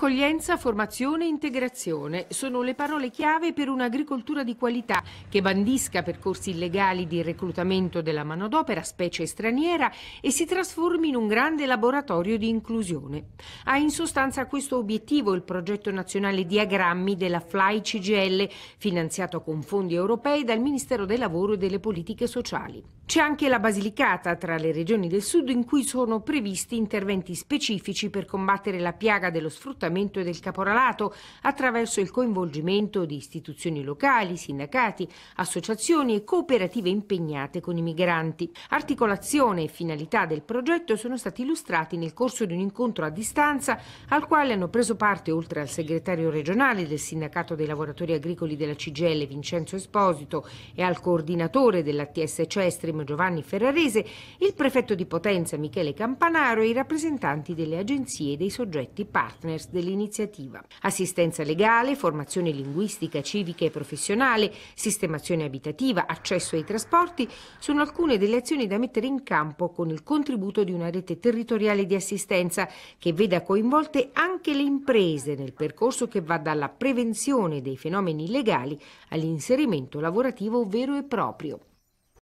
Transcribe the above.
Accoglienza, formazione e integrazione sono le parole chiave per un'agricoltura di qualità che bandisca percorsi illegali di reclutamento della manodopera, specie straniera, e si trasformi in un grande laboratorio di inclusione. Ha in sostanza questo obiettivo il progetto nazionale Diagrammi della FLY CGL, finanziato con fondi europei dal Ministero del Lavoro e delle Politiche Sociali. C'è anche la Basilicata tra le regioni del sud in cui sono previsti interventi specifici per combattere la piaga dello sfruttamento e del caporalato attraverso il coinvolgimento di istituzioni locali, sindacati, associazioni e cooperative impegnate con i migranti. Articolazione e finalità del progetto sono stati illustrati nel corso di un incontro a distanza al quale hanno preso parte oltre al segretario regionale del Sindacato dei lavoratori agricoli della CGL Vincenzo Esposito e al coordinatore della TS Cestri Fermo Giovanni Ferrarese, il prefetto di Potenza Michele Campanaro e i rappresentanti delle agenzie e dei soggetti partners dell'iniziativa. Assistenza legale, formazione linguistica, civica e professionale, sistemazione abitativa, accesso ai trasporti sono alcune delle azioni da mettere in campo con il contributo di una rete territoriale di assistenza che veda coinvolte anche le imprese nel percorso che va dalla prevenzione dei fenomeni illegali all'inserimento lavorativo vero e proprio.